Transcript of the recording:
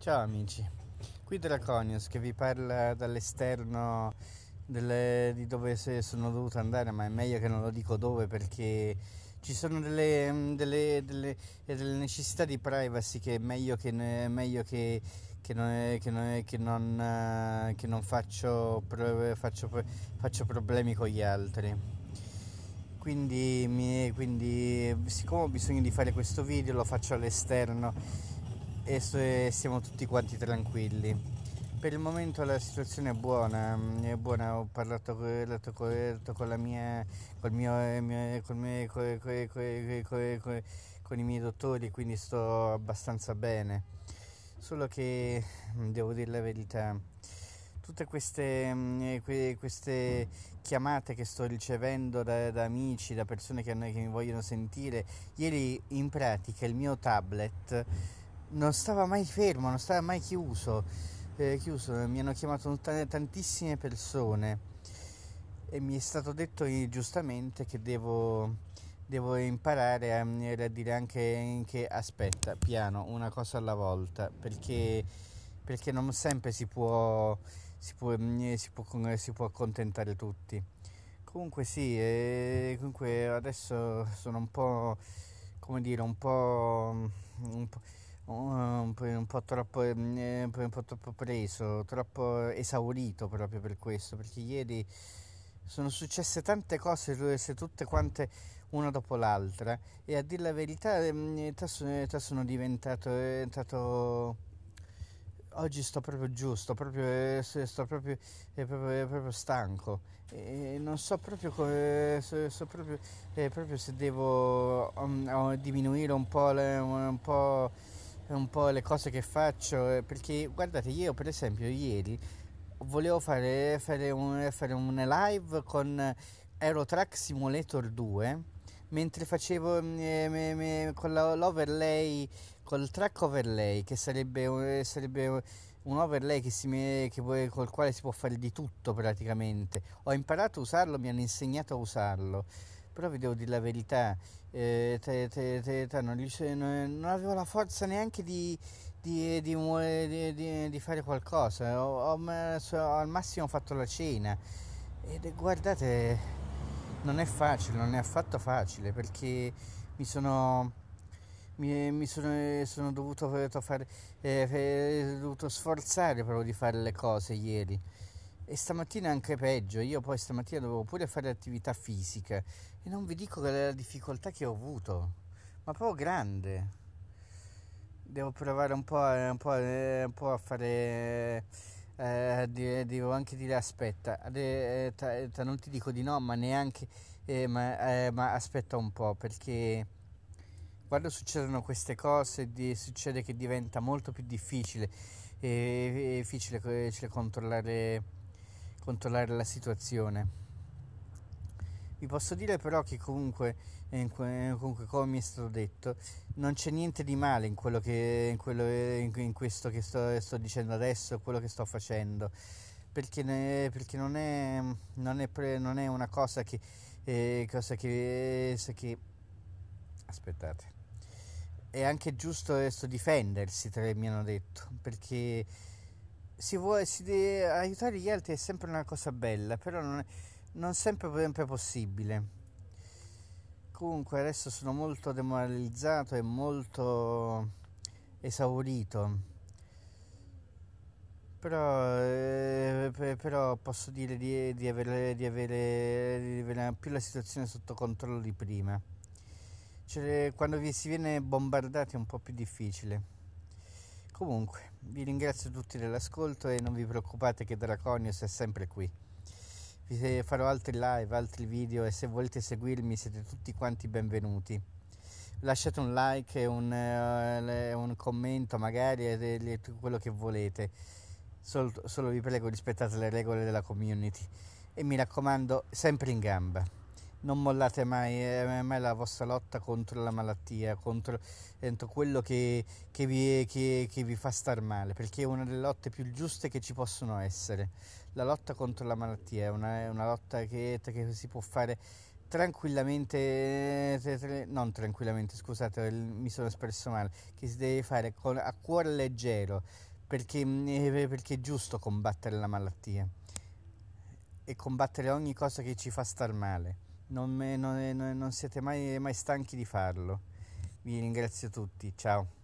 Ciao amici, qui Draconius che vi parla dall'esterno delle, di dove sono dovuto andare, ma è meglio che non lo dico dove perché ci sono delle, delle, delle, eh, delle necessità di privacy che è meglio che, meglio che, che, non, che, non, che non, eh, non faccio, faccio, faccio problemi con gli altri. Quindi, quindi, siccome ho bisogno di fare questo video lo faccio all'esterno e siamo tutti quanti tranquilli. Per il momento la situazione è buona, mm, è buona. ho parlato con, i miei dottori, quindi sto abbastanza bene. Solo che mm, devo dire la verità, tutte queste, mm, eh, queste, chiamate che sto ricevendo da, da amici, da persone che, che, mi vogliono sentire. Ieri in pratica il mio tablet non stava mai fermo, non stava mai chiuso, eh, chiuso. mi hanno chiamato t- tantissime persone e mi è stato detto giustamente che devo, devo imparare a, a, dire anche che aspetta, piano, una cosa alla volta, perché, perché non sempre si può, si, può, mm, eh, si, può, si può accontentare tutti. Comunque sì, eh, comunque adesso sono un po', come dire, un po' poi un po' troppo, ehm, eh, un po' troppo preso, troppo esaurito proprio per questo, perché ieri sono successe tante cose, tutte quante una dopo l'altra, e a dire la verità, ehm, eh, sono eh, diventato, eh, diventato oggi sto proprio giù, eh, sto proprio, sto proprio, proprio, proprio stanco e non so proprio, come, eh, so proprio se devo ehm, diminuire un po', le, un po un po' le cose che faccio, eh, perché guardate, io per esempio ieri volevo fare, fare, un, fare un live con Aerotrack Simulator 2 mentre facevo mm, eh, me, me, con la, l'overlay col track overlay che sarebbe, eh, sarebbe un overlay che si, che, col quale si può fare di tutto praticamente ho imparato a usarlo mi hanno insegnato a usarlo però vi devo dire la verità, eh, te, te, te, non, non, avevo la forza neanche di, di, di, di fare qualcosa, ho, ho, ho, al massimo fatto la cena ed guardate, non è facile, non è affatto facile perché mi sono... Mi, mi sono, sono, dovuto, eh, fare, eh, eh, dovuto sforzare proprio di fare le cose ieri e stamattina anche peggio, io poi stamattina dovevo pure fare attività fisica e non vi dico la difficoltà che ho avuto, ma proprio grande. Devo provare un po', a, un po un po a fare... Eh, devo anche dire aspetta, eh, eh, non ti dico di no, ma neanche... Eh, ma, eh, ma aspetta un po' perché quando succedono queste cose di, succede che diventa molto più difficile, eh, difficile controllare controllare la situazione. Vi posso dire però che comunque, eh, eh, comunque, come mi è stato detto, non c'è niente di male in, quello che, in, quello, in questo che sto, sto, dicendo adesso, quello che sto facendo, perché, ne, perché non, è, non, è pre, non, è, una cosa che... Eh, cosa che, che aspettate. È anche giusto adesso eh, difendersi, tre mi hanno detto, perché si vuole, si deve, aiutare gli altri è sempre una cosa bella, però non, è, non sempre, sempre possibile. Comunque adesso sono molto demoralizzato e molto esaurito. Però, eh, però posso dire di, di, avere, di, avere, di, avere, più la situazione sotto controllo di prima. Cioè, quando vi si viene bombardati è un po' più difficile. Comunque vi ringrazio tutti dell'ascolto e non vi preoccupate che Draconius è sempre qui. Vi farò altri live, altri video e se volete seguirmi siete tutti quanti benvenuti. Lasciate un like e un, eh, un commento magari e quello che volete. Sol- solo vi prego rispettate le regole della community e mi raccomando sempre in gamba non mollate eh, mai, mai, la vostra lotta contro la malattia, contro, contro quello che, che, vi, che, che, vi, fa star male, perché è una delle lotte più giuste che ci possono essere. La lotta contro la malattia è una, è una lotta che, si può fare tranquillamente, eh, non tranquillamente, scusate, mi sono espresso male, che si deve fare con, a cuore leggero, perché, mm, perché è giusto combattere la malattia e combattere ogni cosa che ci fa star male non, me, non, non siete mai, mai stanchi di farlo. Vi ringrazio tutti, ciao.